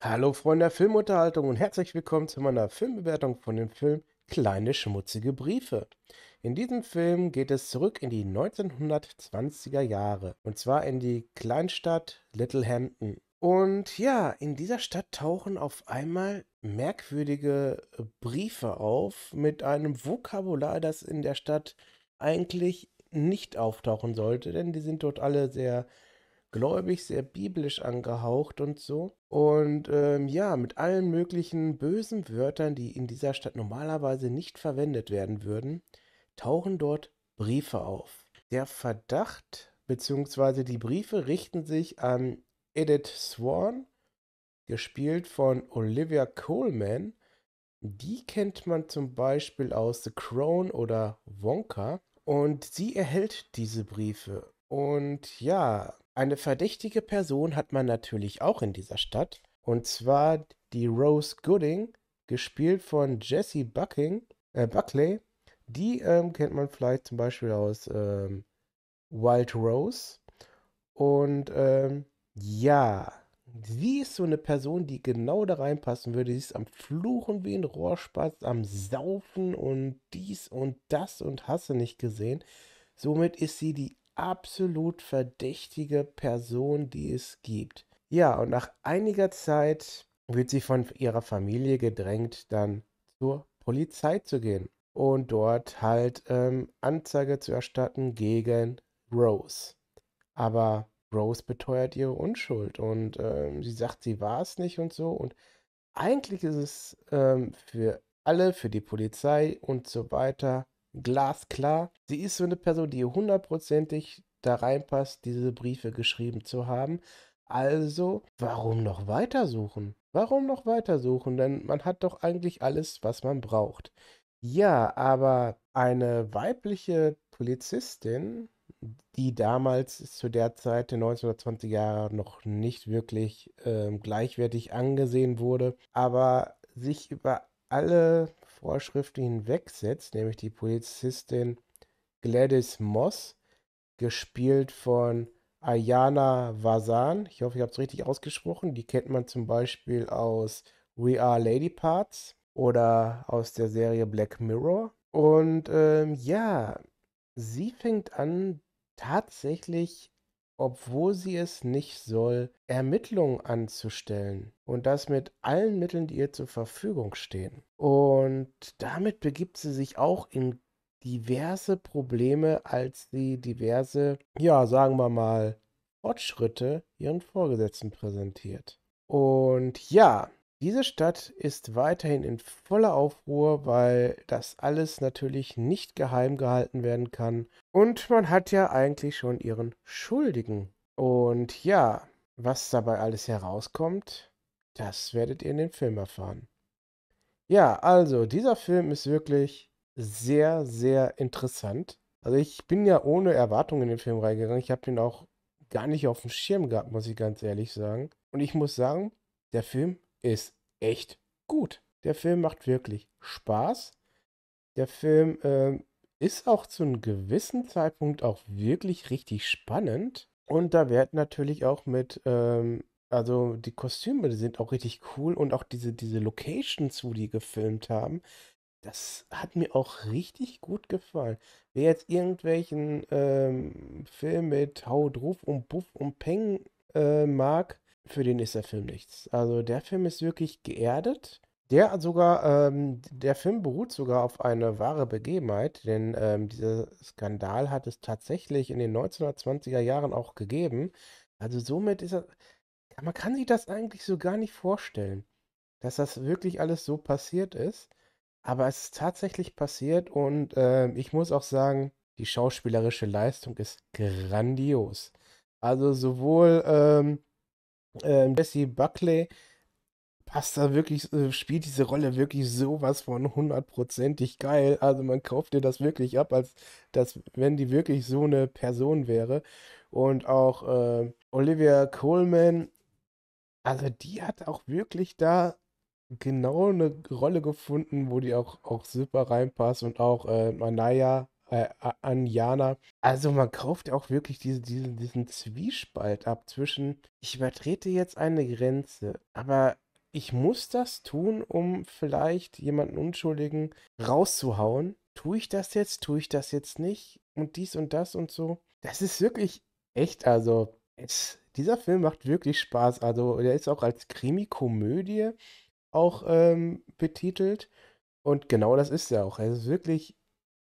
Hallo Freunde der Filmunterhaltung und herzlich willkommen zu meiner Filmbewertung von dem Film Kleine schmutzige Briefe. In diesem Film geht es zurück in die 1920er Jahre und zwar in die Kleinstadt Littlehampton. Und ja, in dieser Stadt tauchen auf einmal merkwürdige Briefe auf mit einem Vokabular, das in der Stadt eigentlich nicht auftauchen sollte, denn die sind dort alle sehr gläubig, sehr biblisch angehaucht und so. Und ähm, ja, mit allen möglichen bösen Wörtern, die in dieser Stadt normalerweise nicht verwendet werden würden, tauchen dort Briefe auf. Der Verdacht bzw. die Briefe richten sich an Edith Swan, gespielt von Olivia Coleman. Die kennt man zum Beispiel aus The Crown oder Wonka. Und sie erhält diese Briefe. Und ja, eine verdächtige Person hat man natürlich auch in dieser Stadt. Und zwar die Rose Gooding, gespielt von Jesse Bucking, äh Buckley. Die ähm, kennt man vielleicht zum Beispiel aus ähm, Wild Rose. Und ähm, ja, sie ist so eine Person, die genau da reinpassen würde. Sie ist am Fluchen wie ein Rohrspatz, am Saufen und dies und das und hasse nicht gesehen. Somit ist sie die absolut verdächtige Person, die es gibt. Ja, und nach einiger Zeit wird sie von ihrer Familie gedrängt, dann zur Polizei zu gehen und dort halt ähm, Anzeige zu erstatten gegen Rose. Aber Rose beteuert ihre Unschuld und ähm, sie sagt, sie war es nicht und so. Und eigentlich ist es ähm, für alle, für die Polizei und so weiter glasklar. Sie ist so eine Person, die hundertprozentig da reinpasst, diese Briefe geschrieben zu haben. Also, warum noch weitersuchen? Warum noch weitersuchen? Denn man hat doch eigentlich alles, was man braucht. Ja, aber eine weibliche Polizistin die damals zu der Zeit, den 1920er Jahren, noch nicht wirklich ähm, gleichwertig angesehen wurde, aber sich über alle Vorschriften hinwegsetzt, nämlich die Polizistin Gladys Moss, gespielt von Ayana Vazan. Ich hoffe, ich habe es richtig ausgesprochen. Die kennt man zum Beispiel aus We Are Lady Parts oder aus der Serie Black Mirror. Und ähm, ja, sie fängt an, tatsächlich, obwohl sie es nicht soll, Ermittlungen anzustellen. Und das mit allen Mitteln, die ihr zur Verfügung stehen. Und damit begibt sie sich auch in diverse Probleme, als sie diverse, ja, sagen wir mal, Fortschritte ihren Vorgesetzten präsentiert. Und ja, diese Stadt ist weiterhin in voller Aufruhr, weil das alles natürlich nicht geheim gehalten werden kann. Und man hat ja eigentlich schon ihren Schuldigen. Und ja, was dabei alles herauskommt, das werdet ihr in dem Film erfahren. Ja, also dieser Film ist wirklich sehr, sehr interessant. Also ich bin ja ohne Erwartungen in den Film reingegangen. Ich habe den auch gar nicht auf dem Schirm gehabt, muss ich ganz ehrlich sagen. Und ich muss sagen, der Film ist echt gut. Der Film macht wirklich Spaß. Der Film äh, ist auch zu einem gewissen Zeitpunkt auch wirklich richtig spannend. Und da wird natürlich auch mit, ähm, also die Kostüme sind auch richtig cool und auch diese, diese Locations, wo die gefilmt haben, das hat mir auch richtig gut gefallen. Wer jetzt irgendwelchen ähm, Film mit Hau, Druf und Puff und Peng äh, mag, für den ist der Film nichts. Also der Film ist wirklich geerdet. Der sogar, ähm, der Film beruht sogar auf eine wahre Begebenheit, denn ähm, dieser Skandal hat es tatsächlich in den 1920er Jahren auch gegeben. Also somit ist er, man kann sich das eigentlich so gar nicht vorstellen, dass das wirklich alles so passiert ist. Aber es ist tatsächlich passiert und ähm, ich muss auch sagen, die schauspielerische Leistung ist grandios. Also sowohl ähm, äh, Jesse Buckley passt da wirklich, äh, spielt diese Rolle wirklich sowas von hundertprozentig geil. Also man kauft dir das wirklich ab, als dass, wenn die wirklich so eine Person wäre. Und auch äh, Olivia Coleman, also die hat auch wirklich da genau eine Rolle gefunden, wo die auch, auch super reinpasst und auch äh, Manaya äh, an Jana. Also man kauft auch wirklich diese, diese, diesen Zwiespalt ab zwischen, ich übertrete jetzt eine Grenze, aber ich muss das tun, um vielleicht jemanden Unschuldigen rauszuhauen. Tue ich das jetzt, tue ich das jetzt nicht und dies und das und so. Das ist wirklich echt, also es, dieser Film macht wirklich Spaß. Also der ist auch als Krimi-Komödie auch ähm, betitelt. Und genau das ist er auch. Er ist wirklich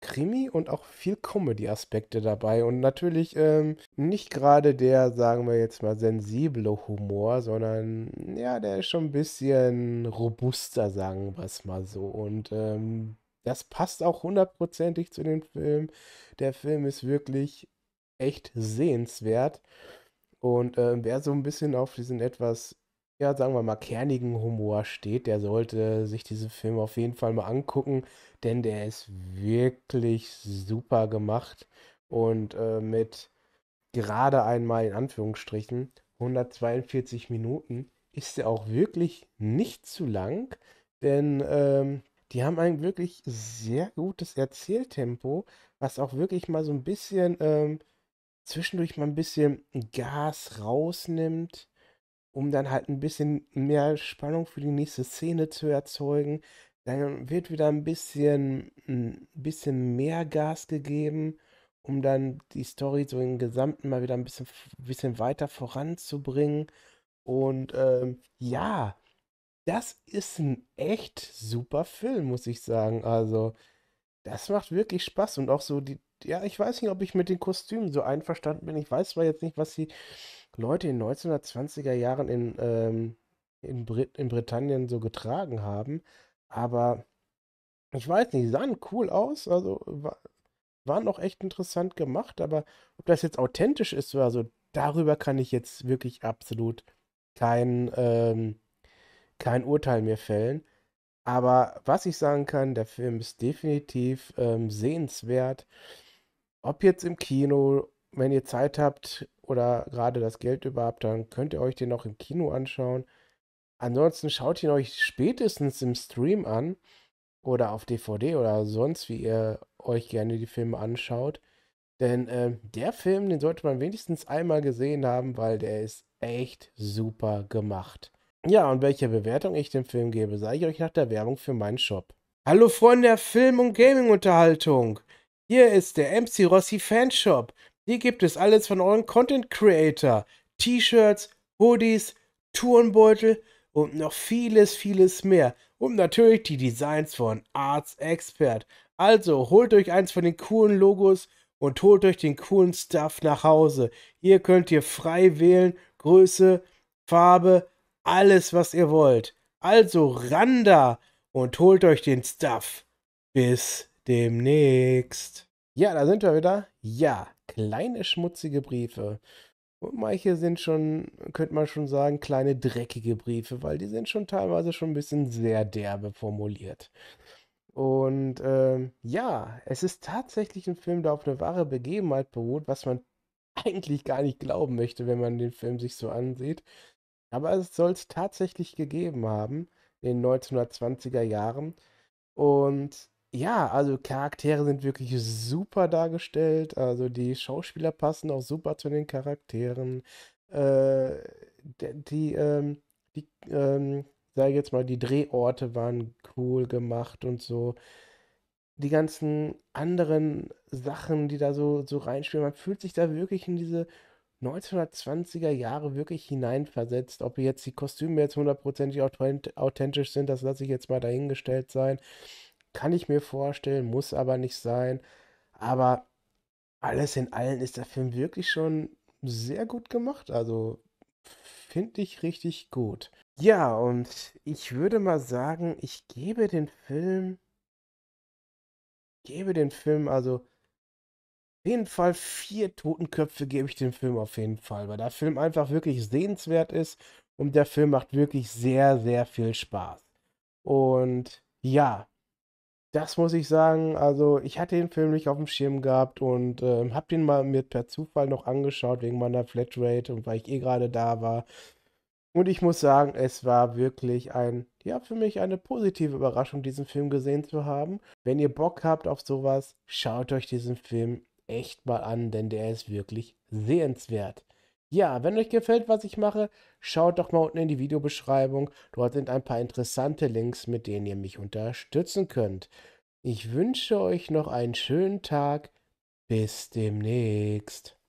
Krimi und auch viel Comedy-Aspekte dabei. Und natürlich ähm, nicht gerade der, sagen wir jetzt mal, sensible Humor, sondern ja, der ist schon ein bisschen robuster, sagen wir es mal so. Und ähm, das passt auch hundertprozentig zu dem Film. Der Film ist wirklich echt sehenswert. Und äh, wer so ein bisschen auf diesen etwas ja, sagen wir mal, kernigen Humor steht, der sollte sich diesen Film auf jeden Fall mal angucken, denn der ist wirklich super gemacht und äh, mit gerade einmal in Anführungsstrichen 142 Minuten ist er auch wirklich nicht zu lang, denn ähm, die haben ein wirklich sehr gutes Erzähltempo, was auch wirklich mal so ein bisschen ähm, zwischendurch mal ein bisschen Gas rausnimmt um dann halt ein bisschen mehr Spannung für die nächste Szene zu erzeugen. Dann wird wieder ein bisschen, ein hm, bisschen mehr Gas gegeben, um dann die Story so im Gesamten mal wieder ein bisschen, bisschen weiter voranzubringen. Und ähm, ja, das ist ein echt super Film, muss ich sagen. Also, das macht wirklich Spaß. Und auch so die, ja, ich weiß nicht, ob ich mit den Kostümen so einverstanden bin. Ich weiß zwar jetzt nicht, was sie Leute in den 1920er Jahren in, ähm, in, Brit in Britannien so getragen haben. Aber ich weiß nicht, sahen cool aus, also war, waren auch echt interessant gemacht, aber ob das jetzt authentisch ist oder so, darüber kann ich jetzt wirklich absolut kein, ähm, kein Urteil mehr fällen. Aber was ich sagen kann, der Film ist definitiv ähm, sehenswert. Ob jetzt im Kino, wenn ihr Zeit habt oder gerade das Geld überhaupt, dann könnt ihr euch den noch im Kino anschauen. Ansonsten schaut ihn euch spätestens im Stream an oder auf DVD oder sonst, wie ihr euch gerne die Filme anschaut. Denn äh, der Film, den sollte man wenigstens einmal gesehen haben, weil der ist echt super gemacht. Ja, und welche Bewertung ich dem Film gebe, sage ich euch nach der Werbung für meinen Shop. Hallo Freunde der Film- und Gaming-Unterhaltung. Hier ist der MC Rossi Fanshop hier gibt es alles von euren Content Creator. T-Shirts, Hoodies, Turnbeutel und noch vieles, vieles mehr. Und natürlich die Designs von Arts Expert. Also holt euch eins von den coolen Logos und holt euch den coolen Stuff nach Hause. Hier könnt ihr frei wählen, Größe, Farbe, alles was ihr wollt. Also ran da und holt euch den Stuff. Bis demnächst. Ja, da sind wir wieder. Ja, kleine schmutzige Briefe. Und manche sind schon, könnte man schon sagen, kleine dreckige Briefe, weil die sind schon teilweise schon ein bisschen sehr derbe formuliert. Und ähm, ja, es ist tatsächlich ein Film, der auf eine wahre Begebenheit beruht, was man eigentlich gar nicht glauben möchte, wenn man den Film sich so ansieht. Aber es soll es tatsächlich gegeben haben in den 1920er Jahren. Und ja, also Charaktere sind wirklich super dargestellt. Also die Schauspieler passen auch super zu den Charakteren. Äh, die, ähm, die, ähm, sage ich jetzt mal, die Drehorte waren cool gemacht und so. Die ganzen anderen Sachen, die da so, so reinspielen, man fühlt sich da wirklich in diese 1920er Jahre wirklich hineinversetzt. Ob jetzt die Kostüme jetzt hundertprozentig authentisch sind, das lasse ich jetzt mal dahingestellt sein. Kann ich mir vorstellen, muss aber nicht sein. Aber alles in allem ist der Film wirklich schon sehr gut gemacht. Also finde ich richtig gut. Ja, und ich würde mal sagen, ich gebe den Film, gebe den Film also auf jeden Fall vier Totenköpfe gebe ich dem Film auf jeden Fall, weil der Film einfach wirklich sehenswert ist und der Film macht wirklich sehr, sehr viel Spaß. Und ja, das muss ich sagen, also ich hatte den Film nicht auf dem Schirm gehabt und ähm, habe den mal mir per Zufall noch angeschaut wegen meiner Flatrate und weil ich eh gerade da war. Und ich muss sagen, es war wirklich ein, ja, für mich eine positive Überraschung, diesen Film gesehen zu haben. Wenn ihr Bock habt auf sowas, schaut euch diesen Film echt mal an, denn der ist wirklich sehenswert. Ja, wenn euch gefällt, was ich mache, schaut doch mal unten in die Videobeschreibung. Dort sind ein paar interessante Links, mit denen ihr mich unterstützen könnt. Ich wünsche euch noch einen schönen Tag. Bis demnächst.